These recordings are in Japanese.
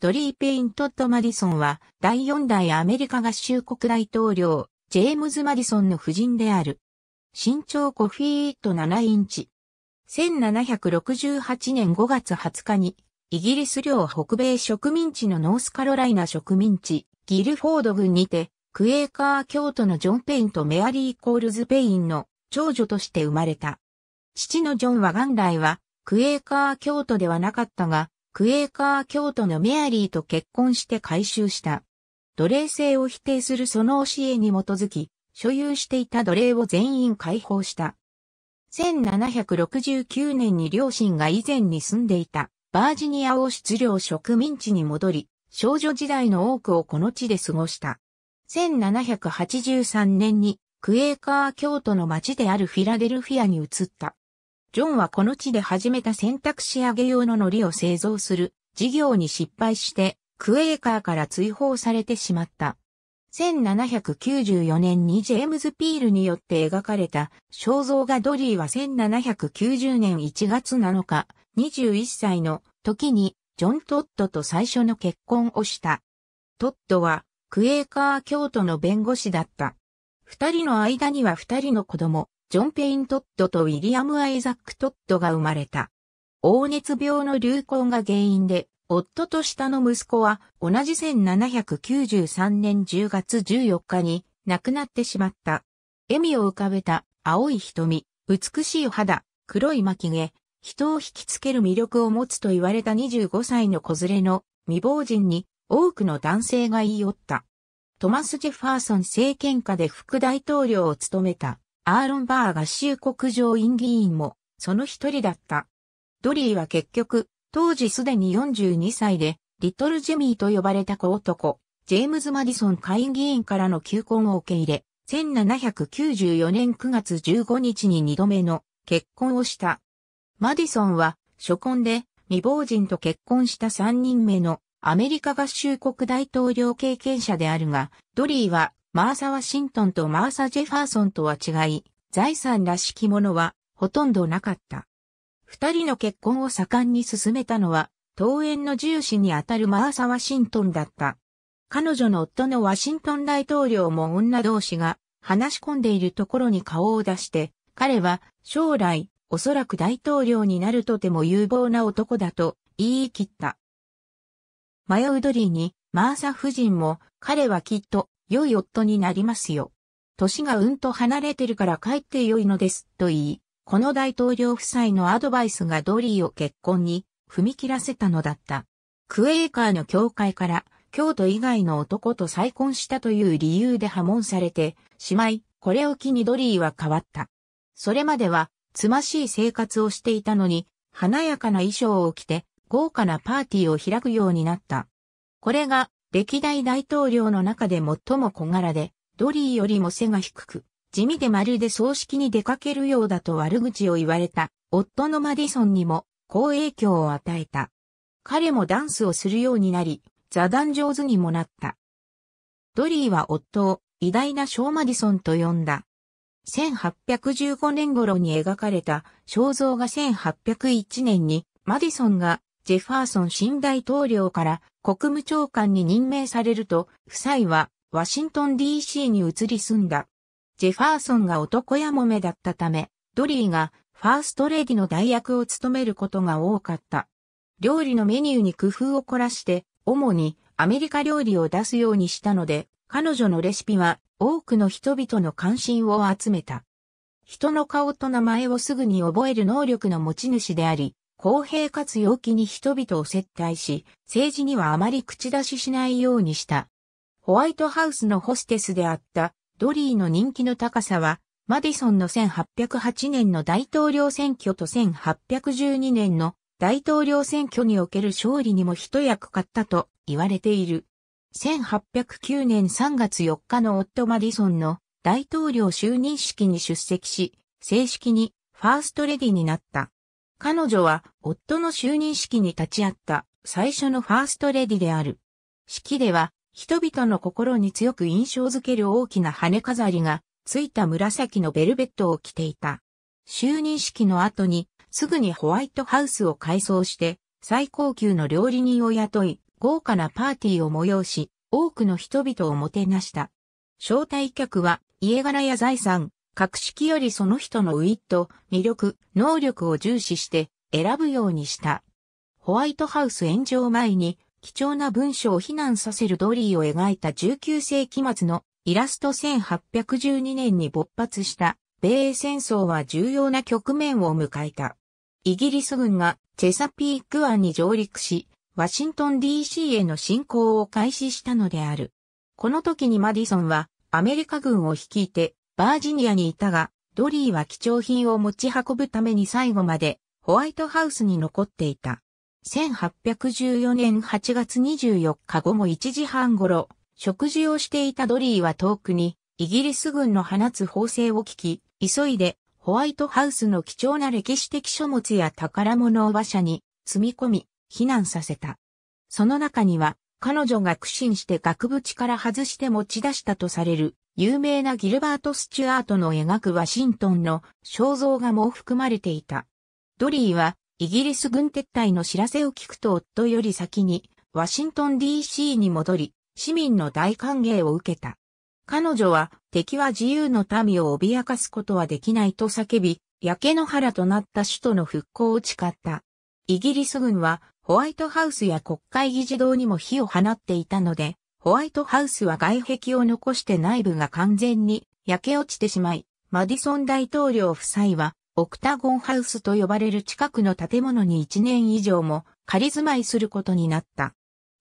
ドリー・ペイントッド・マディソンは、第四代アメリカ合衆国大統領、ジェームズ・マディソンの夫人である。身長5フィート7インチ。1768年5月20日に、イギリス領北米植民地のノースカロライナ植民地、ギルフォード郡にて、クエーカー教徒のジョン・ペインとメアリー・コールズ・ペインの長女として生まれた。父のジョンは元来は、クエーカー教徒ではなかったが、クエーカー教徒のメアリーと結婚して改修した。奴隷制を否定するその教えに基づき、所有していた奴隷を全員解放した。1769年に両親が以前に住んでいたバージニア王室領植民地に戻り、少女時代の多くをこの地で過ごした。1783年にクエーカー教徒の町であるフィラデルフィアに移った。ジョンはこの地で始めた洗濯仕上げ用の海苔を製造する事業に失敗してクエーカーから追放されてしまった。1794年にジェームズ・ピールによって描かれた肖像画ドリーは1790年1月7日、21歳の時にジョン・トッドと最初の結婚をした。トッドはクエーカー教徒の弁護士だった。二人の間には二人の子供、ジョン・ペイン・トッドとウィリアム・アイザック・トッドが生まれた。黄熱病の流行が原因で、夫と下の息子は同じ1793年10月14日に亡くなってしまった。笑みを浮かべた青い瞳、美しい肌、黒い巻き毛、人を引きつける魅力を持つと言われた25歳の子連れの未亡人に多くの男性が言い寄った。トマス・ジェファーソン政権下で副大統領を務めたアーロン・バー合衆国上院議員もその一人だった。ドリーは結局、当時すでに42歳で、リトル・ジェミーと呼ばれた小男、ジェームズ・マディソン下院議員からの求婚を受け入れ、1794年9月15日に2度目の結婚をした。マディソンは初婚で未亡人と結婚した3人目のアメリカ合衆国大統領経験者であるが、ドリーはマーサ・ワシントンとマーサ・ジェファーソンとは違い、財産らしきものはほとんどなかった。二人の結婚を盛んに進めたのは、桃園の重視にあたるマーサ・ワシントンだった。彼女の夫のワシントン大統領も女同士が話し込んでいるところに顔を出して、彼は将来、おそらく大統領になるとても有望な男だと言い切った。迷うドリーにマーサ夫人も彼はきっと良い夫になりますよ。歳がうんと離れてるから帰って良いのです、と言い、この大統領夫妻のアドバイスがドリーを結婚に踏み切らせたのだった。クエーカーの教会から、京都以外の男と再婚したという理由で破門されて、しまい、これを機にドリーは変わった。それまでは、つましい生活をしていたのに、華やかな衣装を着て、豪華なパーティーを開くようになった。これが、歴代大統領の中で最も小柄で、ドリーよりも背が低く、地味でまるで葬式に出かけるようだと悪口を言われた、夫のマディソンにも、好影響を与えた。彼もダンスをするようになり、座談上手にもなった。ドリーは夫を偉大なショー・マディソンと呼んだ。1815年頃に描かれた肖像が1801年にマディソンがジェファーソン新大統領から国務長官に任命されると、夫妻はワシントン DC に移り住んだ。ジェファーソンが男やもめだったため、ドリーがファーストレディの代役を務めることが多かった。料理のメニューに工夫を凝らして、主にアメリカ料理を出すようにしたので、彼女のレシピは多くの人々の関心を集めた。人の顔と名前をすぐに覚える能力の持ち主であり、公平かつ陽気に人々を接待し、政治にはあまり口出ししないようにした。ホワイトハウスのホステスであったドリーの人気の高さは、マディソンの1808年の大統領選挙と1812年の大統領選挙における勝利にも一役買ったと言われている。1809年3月4日の夫マディソンの大統領就任式に出席し、正式にファーストレディになった。彼女は夫の就任式に立ち会った最初のファーストレディである。式では人々の心に強く印象づける大きな羽飾りがついた紫のベルベットを着ていた。就任式の後にすぐにホワイトハウスを改装して最高級の料理人を雇い豪華なパーティーを催し多くの人々をもてなした。招待客は家柄や財産、格式よりその人のウィット、魅力、能力を重視して選ぶようにした。ホワイトハウス炎上前に貴重な文章を非難させるドリーを描いた19世紀末のイラスト1812年に勃発した米英戦争は重要な局面を迎えた。イギリス軍がチェサピーク湾に上陸し、ワシントン DC への侵攻を開始したのである。この時にマディソンはアメリカ軍を率いてバージニアにいたが、ドリーは貴重品を持ち運ぶために最後までホワイトハウスに残っていた。1814年8月24日午後1時半頃、食事をしていたドリーは遠くに、イギリス軍の放つ砲声を聞き、急いでホワイトハウスの貴重な歴史的書物や宝物を馬車に積み込み、避難させた。その中には、彼女が苦心して額縁から外して持ち出したとされる有名なギルバート・スチュアートの描くワシントンの肖像画も含まれていた。ドリーは、イギリス軍撤退の知らせを聞くと夫より先に、ワシントン DC に戻り、市民の大歓迎を受けた。彼女は、敵は自由の民を脅かすことはできないと叫び、焼け野原となった首都の復興を誓った。イギリス軍は、ホワイトハウスや国会議事堂にも火を放っていたので、ホワイトハウスは外壁を残して内部が完全に焼け落ちてしまい、マディソン大統領夫妻はオクタゴンハウスと呼ばれる近くの建物に1年以上も仮住まいすることになった。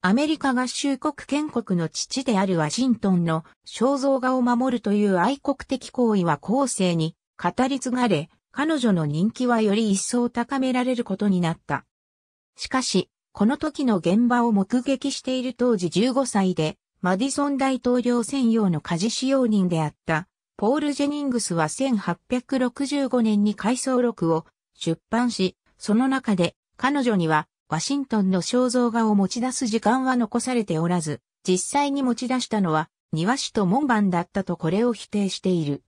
アメリカ合衆国建国の父であるワシントンの肖像画を守るという愛国的行為は後世に語り継がれ、彼女の人気はより一層高められることになった。しかし、この時の現場を目撃している当時15歳で、マディソン大統領専用の家事使用人であった、ポール・ジェニングスは1865年に回想録を出版し、その中で彼女にはワシントンの肖像画を持ち出す時間は残されておらず、実際に持ち出したのは庭師と門番だったとこれを否定している。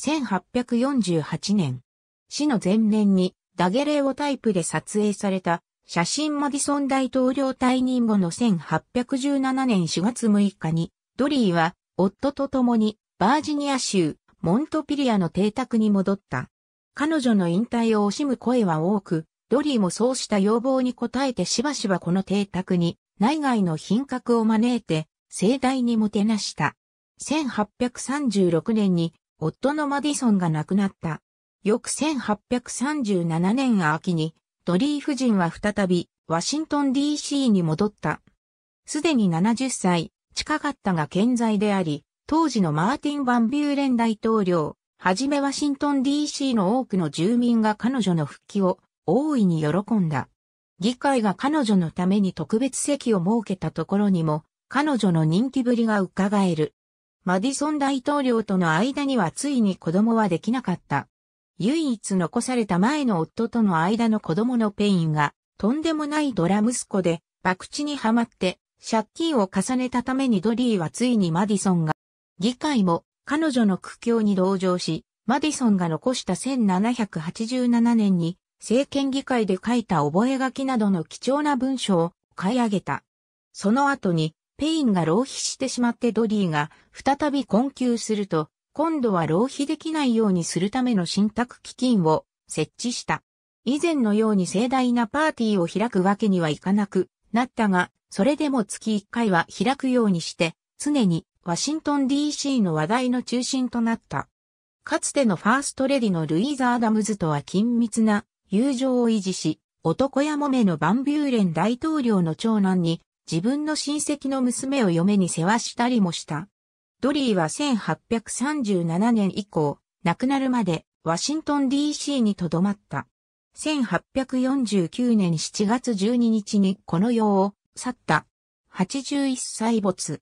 1848年、死の前年にダゲレオタイプで撮影された写真マディソン大統領退任後の1817年4月6日に、ドリーは夫と共にバージニア州モントピリアの邸宅に戻った。彼女の引退を惜しむ声は多く、ドリーもそうした要望に応えてしばしばこの邸宅に内外の品格を招いて盛大にもてなした。1836年に夫のマディソンが亡くなった。翌1837年秋にドリー夫人は再び、ワシントン DC に戻った。すでに70歳、近かったが健在であり、当時のマーティン・バンビューレン大統領、はじめワシントン DC の多くの住民が彼女の復帰を大いに喜んだ。議会が彼女のために特別席を設けたところにも、彼女の人気ぶりが伺える。マディソン大統領との間にはついに子供はできなかった。唯一残された前の夫との間の子供のペインが、とんでもないドラ息子で、博打にはまって、借金を重ねたためにドリーはついにマディソンが、議会も彼女の苦境に同情し、マディソンが残した1787年に、政権議会で書いた覚書などの貴重な文章を買い上げた。その後に、ペインが浪費してしまってドリーが再び困窮すると、今度は浪費できないようにするための信託基金を設置した。以前のように盛大なパーティーを開くわけにはいかなくなったが、それでも月1回は開くようにして、常にワシントン DC の話題の中心となった。かつてのファーストレディのルイーザ・アダムズとは緊密な友情を維持し、男やもめのバンビューレン大統領の長男に自分の親戚の娘を嫁に世話したりもした。ドリーは1837年以降、亡くなるまでワシントン DC に留まった。1849年7月12日にこの世を去った。81歳没。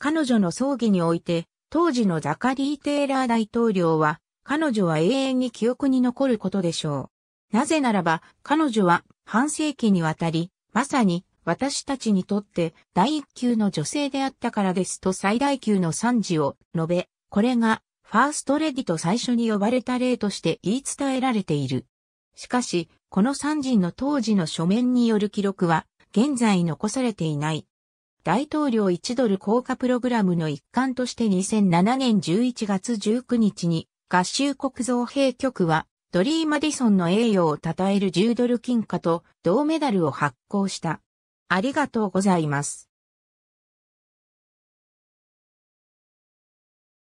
彼女の葬儀において、当時のザカリー・テイラー大統領は、彼女は永遠に記憶に残ることでしょう。なぜならば、彼女は半世紀にわたり、まさに私たちにとって第一級の女性であったからですと最大級の賛辞を述べ、これがファーストレディと最初に呼ばれた例として言い伝えられている。しかし、この三人の当時の書面による記録は、現在残されていない。大統領1ドル効果プログラムの一環として2007年11月19日に、合衆国造兵局は、ドリー・マディソンの栄誉を称える10ドル金貨と銅メダルを発行した。ありがとうございます。